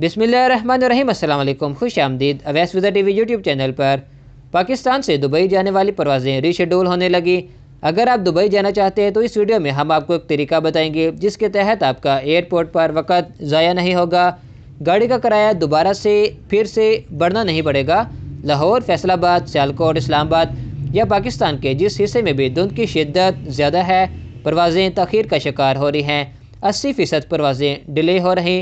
बिसमीम खुश आमदीद अवैस वजा टी वी यूट्यूब चैनल पर पाकिस्तान से दुबई जाने वाली परवाज़ें रीशेडूल होने लगी अगर आप दुबई जाना चाहते हैं तो इस वीडियो में हम आपको एक तरीका बताएंगे जिसके तहत आपका एयरपोर्ट पर वक़्त ज़ाया नहीं होगा गाड़ी का किराया दोबारा से फिर से बढ़ना नहीं पड़ेगा लाहौर फैसलाबाद सियालकोट इस्लामाबाद या पाकिस्तान के जिस हिस्से में भी धुंध की शिद्दत ज़्यादा है परवाज़ें तखीर का शिकार हो रही हैं अस्सी फ़ीसद परवाज़ें डिले हो रही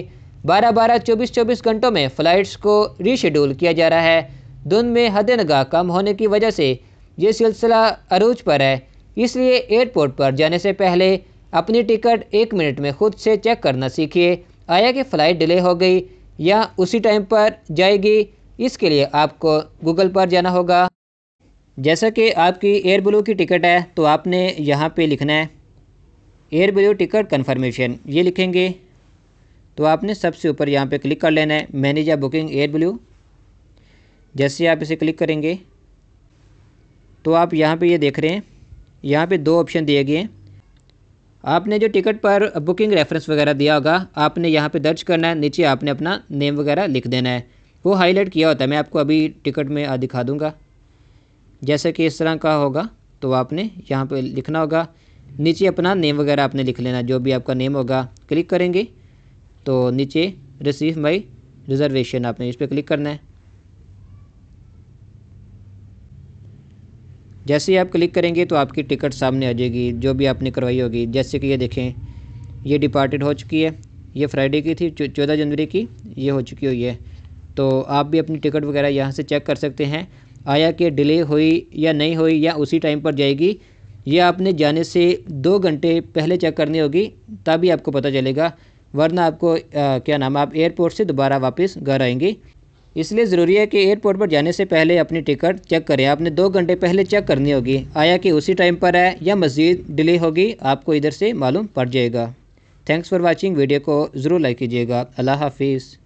बारह बारह चौबीस चौबीस घंटों में फ़्लाइट्स को रीशेड्यूल किया जा रहा है धुंध में हद नगाह कम होने की वजह से ये सिलसिला अरूज पर है इसलिए एयरपोर्ट पर जाने से पहले अपनी टिकट एक मिनट में खुद से चेक करना सीखिए आया कि फ़्लाइट डिले हो गई या उसी टाइम पर जाएगी इसके लिए आपको गूगल पर जाना होगा जैसा कि आपकी एयर ब्लू की टिकट है तो आपने यहाँ पे लिखना है एयर ब्लू टिकट कन्फर्मेशन ये लिखेंगे तो आपने सबसे ऊपर यहाँ पे क्लिक कर लेना है मैनेज या बुकिंग एयर ब्ल्यू जैसे आप इसे क्लिक करेंगे तो आप यहाँ पे ये यह देख रहे हैं यहाँ पे दो ऑप्शन दिए गए हैं आपने जो टिकट पर बुकिंग रेफरेंस वगैरह दिया होगा आपने यहाँ पे दर्ज करना है नीचे आपने अपना नेम वगैरह लिख देना है वो हाईलाइट किया होता है मैं आपको अभी टिकट में दिखा दूँगा जैसे कि इस तरह का होगा तो आपने यहाँ पर लिखना होगा नीचे अपना नेम वगैरह आपने लिख लेना जो भी आपका नेम होगा क्लिक करेंगे तो नीचे रिसीव माई रिज़र्वेशन आपने इस पर क्लिक करना है जैसे ही आप क्लिक करेंगे तो आपकी टिकट सामने आ जाएगी जो भी आपने करवाई होगी जैसे कि ये देखें ये डिपार्टेड हो चुकी है ये फ्राइडे की थी चौदह जनवरी की ये हो चुकी हुई है तो आप भी अपनी टिकट वगैरह यहाँ से चेक कर सकते हैं आया कि डिले हुई या नहीं हुई या उसी टाइम पर जाएगी यह आपने जाने से दो घंटे पहले चेक करनी होगी तभी आपको पता चलेगा वरना आपको आ, क्या नाम आप एयरपोर्ट से दोबारा वापस घर आएंगे इसलिए ज़रूरी है कि एयरपोर्ट पर जाने से पहले अपनी टिकट चेक करें आपने दो घंटे पहले चेक करनी होगी आया कि उसी टाइम पर है या मज़ीद डिले होगी आपको इधर से मालूम पड़ जाएगा थैंक्स फॉर वॉचिंग वीडियो को ज़रूर लाइक कीजिएगा अल्लाह हाफिज़